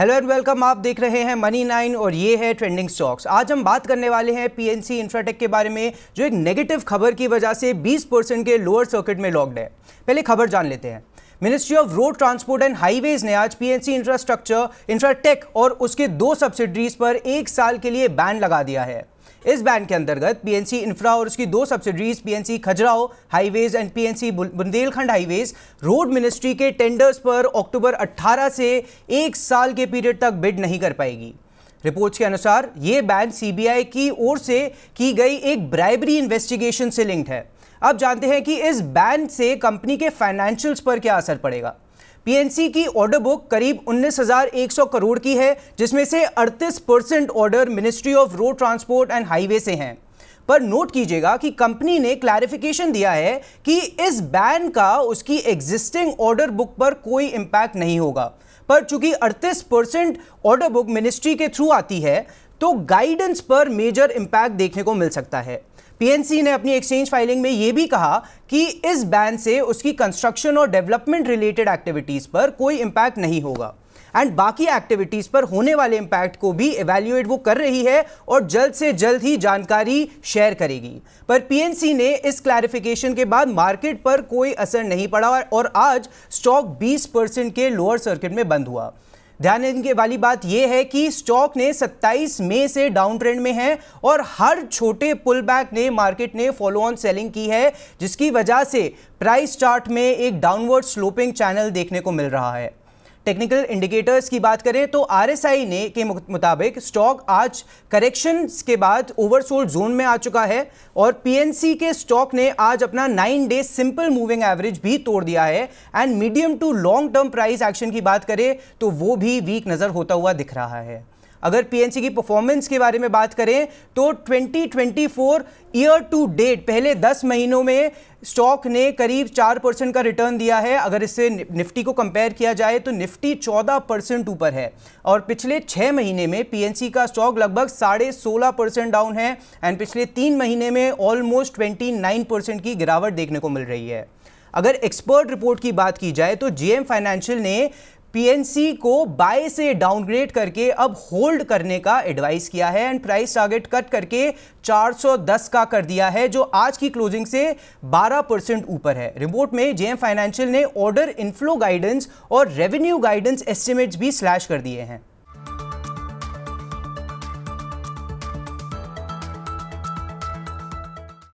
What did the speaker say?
hello and welcome आप देख रहे हैं मनी नाइन और ये है ट्रेंडिंग स्टॉक्स आज हम बात करने वाले हैं पीएनसी इंफ्राटेक के बारे में जो एक नेगेटिव खबर की वजह से 20 परसेंट के लोअर सर्किट में लॉक्ड है पहले खबर जान लेते हैं ministry of road transport and highways ने आज पीएनसी इंफ्रास्ट्रक्चर इंफ्राटेक और उसके दो सब्सिडरीज पर एक साल के लिए बैन लगा दिया है इस बैंड के अंतर्गत पीएनसी इंफ्रा और उसकी दो subsidies PNC Khajuraho highways and PNC Bundelkhand highways road ministry के टेंडर्स पर अक्टूबर 18 से एक साल के पीरियड तक बिड नहीं कर पाएगी रिपोर्ट्स के अनुसार ये बैन सीबीआई की ओर से की गई एक ब्राइबरी इन्वेस्टिगेशन से लिंक्ड है अब जानते हैं कि इस बैन से कंपनी के फाइनेंशियल्स पर क्या असर पड़ेगा पीएनसी की ऑर्डर बुक करीब 19,100 करोड़ की है जिसमें से 38 percent order ministry of road transport and highway से हैं पर नोट कीजिएगा कि कंपनी ने क्लैरिफिकेशन दिया है कि इस बैन का उसकी एग्जिस्टिंग ऑर्डर बुक पर कोई इम्पैक्ट नहीं होगा पर चूंकि 38 परसेंट ऑर्डर बुक मिनिस्ट्री के थ्रू आती है तो गाइडेंस पर मेजर इंपैक्ट देखने को मिल सकता है पीएनसी ने अपनी एक्सचेंज फाइलिंग में यह भी कहा कि इस बैन से उसकी कंस्ट्रक्शन और डेवलपमेंट रिलेटेड एक्टिविटीज़ पर कोई इंपैक्ट नहीं होगा एंड बाकी एक्टिविटीज़ पर होने वाले इंपैक्ट को भी इवेल्यूएट वो कर रही है और जल्द से जल्द ही जानकारी शेयर करेगी पर पीएनसी ने इस क्लैरिफिकेशन के बाद मार्केट पर कोई असर नहीं पड़ा और आज स्टॉक 20 परसेंट के लोअर सर्किट में बंद हुआ ध्यान देने वाली बात यह है कि स्टॉक ने 27 मई से डाउन ट्रेंड में है और हर छोटे पुल बैक ने मार्केट ने फॉलो ऑन सेलिंग की है जिसकी वजह से प्राइस चार्ट में एक डाउनवर्ड स्लोपिंग चैनल देखने को मिल रहा है टेक्निकल इंडिकेटर्स की बात करें तो आरएसआई ने के मुताबिक स्टॉक आज करेक्शन के बाद ओवरसोल्ड जोन में आ चुका है और पीएनसी के स्टॉक ने आज अपना nine day simple moving average भी तोड़ दिया है and medium to long term price action की बात करें तो वो भी वीक नज़र होता हुआ दिख रहा है अगर पीएनसी की परफॉर्मेंस के बारे में बात करें तो 2024 ईयर टू डेट पहले 10 महीनों में स्टॉक ने करीब 4 परसेंट का रिटर्न दिया है अगर इससे निफ्टी को कंपेयर किया जाए तो निफ्टी 14 परसेंट ऊपर है और पिछले छः महीने में पीएनसी का स्टॉक लगभग साढ़े सोलह परसेंट डाउन है एंड पिछले तीन महीने में ऑलमोस्ट नाइन परसेंट की गिरावट देखने को मिल रही है अगर एक्सपर्ट रिपोर्ट की बात की जाए तो जीएम फाइनेंशियल ने पीएनसी को बाय से डाउनग्रेड करके अब होल्ड करने का एडवाइस किया है एंड प्राइस टारगेट कट करके 410 का कर दिया है जो आज की क्लोजिंग से 12 परसेंट ऊपर है रिपोर्ट में जेएम फाइनेंशियल ने ऑर्डर इनफ्लो गाइडेंस और रेवेन्यू गाइडेंस एस्टिमेट्स भी स्लैश कर दिए हैं